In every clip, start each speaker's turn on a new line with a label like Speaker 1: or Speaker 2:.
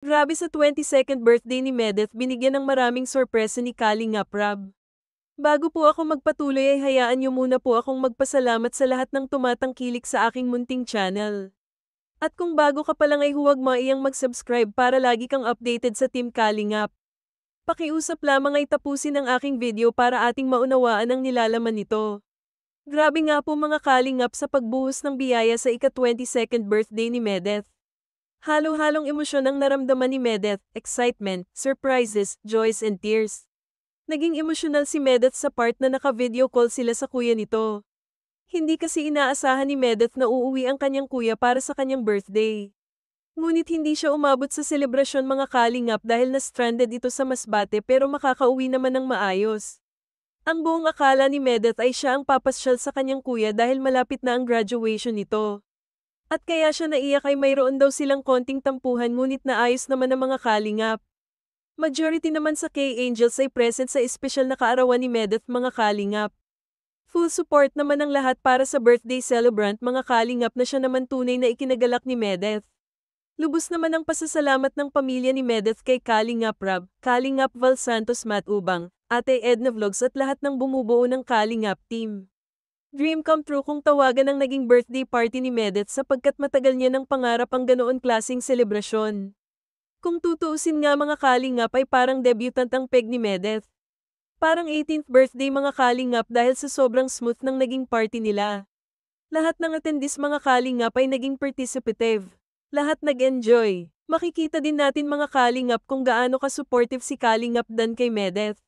Speaker 1: Grabe sa 22nd birthday ni Medeth binigyan ng maraming sorpresa ni Kalinga Prab. Bago po ako magpatuloy ay hayaan niyo muna po akong magpasalamat sa lahat ng tumatangkilik sa aking munting channel. At kung bago ka pa lang ay huwag maiyang mag-subscribe para lagi kang updated sa Team Kalingap. Pakiusap lamang ay tapusin ang aking video para ating maunawaan ang nilalaman nito. Grabe nga po mga Kalingap sa pagbuhos ng biyaya sa ika-22nd birthday ni Medeth. Halo-halong emosyon ang naramdaman ni Medeth, excitement, surprises, joys and tears. Naging emosyonal si Medeth sa part na naka-video call sila sa kuya nito. Hindi kasi inaasahan ni Medeth na uuwi ang kanyang kuya para sa kanyang birthday. Ngunit hindi siya umabot sa selebrasyon mga kalingap dahil na-stranded ito sa Masbate pero makakauwi naman ng maayos. Ang buong akala ni Medeth ay siya ang papasyal sa kanyang kuya dahil malapit na ang graduation nito. At kaya siya naiyak ay mayroon daw silang konting tampuhan ngunit naayos naman ng mga kalingap. Majority naman sa K-Angels ay present sa espesyal na kaarawan ni Medeth mga kalingap. Full support naman ang lahat para sa birthday celebrant mga kalingap na siya naman tunay na ikinagalak ni Medeth. Lubos naman ang pasasalamat ng pamilya ni Medeth kay Kalingap Rab, Kalingap Val Santos Matubang, Ate Edna Vlogs at lahat ng bumubuo ng Kalingap team. Dream come true kung tawagan ang naging birthday party ni Medet sapagkat matagal niya ng pangarap ang ganoon klasing selebrasyon. Kung tutuusin nga mga kalingap ay parang debutant ang peg ni Medet. Parang 18th birthday mga kalingap dahil sa sobrang smooth ng naging party nila. Lahat ng attendees mga kalingap ay naging participative. Lahat nag-enjoy. Makikita din natin mga kalingap kung gaano ka-supportive si kalingap dan kay Medet.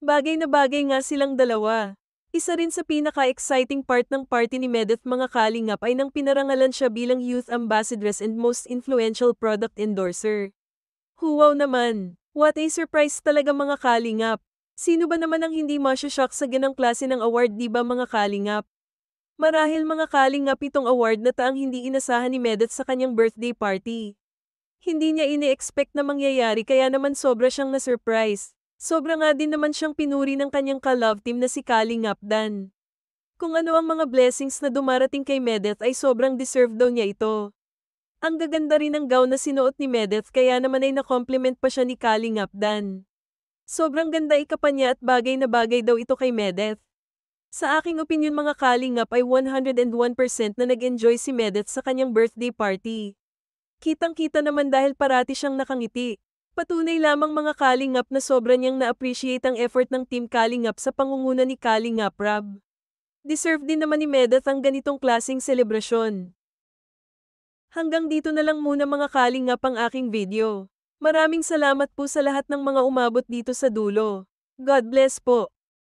Speaker 1: Bagay na bagay nga silang dalawa. Isa rin sa pinaka-exciting part ng party ni Medeth mga kalingap ay nang pinarangalan siya bilang Youth Ambassadress and Most Influential Product Endorser. Huwaw naman! What a surprise talaga mga kalingap! Sino ba naman ang hindi masyashock sa ganang klase ng award di ba mga kalingap? Marahil mga kalingap itong award na taang hindi inasahan ni Medeth sa kanyang birthday party. Hindi niya ini expect na mangyayari kaya naman sobra siyang na-surprise. Sobra nga din naman siyang pinuri ng kanyang ka-love team na si Kaling Ngapdan. Kung ano ang mga blessings na dumarating kay Medeth ay sobrang deserve daw niya ito. Ang gaganda rin ng gown na sinuot ni Medeth kaya naman ay na-compliment pa siya ni Kaling Ngapdan. Sobrang ganda ikapa niya at bagay na bagay daw ito kay Medeth. Sa aking opinion mga Kalingap ay 101% na nag-enjoy si Medeth sa kanyang birthday party. Kitang-kita naman dahil parati siyang nakangiti. Patunay lamang mga Kalingap na sobra niyang na-appreciate ang effort ng Team Kalingap sa pangunguna ni Kalingap Rab. Deserve din naman ni Medeth ang ganitong klasing selebrasyon. Hanggang dito na lang muna mga Kalingap ang aking video. Maraming salamat po sa lahat ng mga umabot dito sa dulo. God bless po.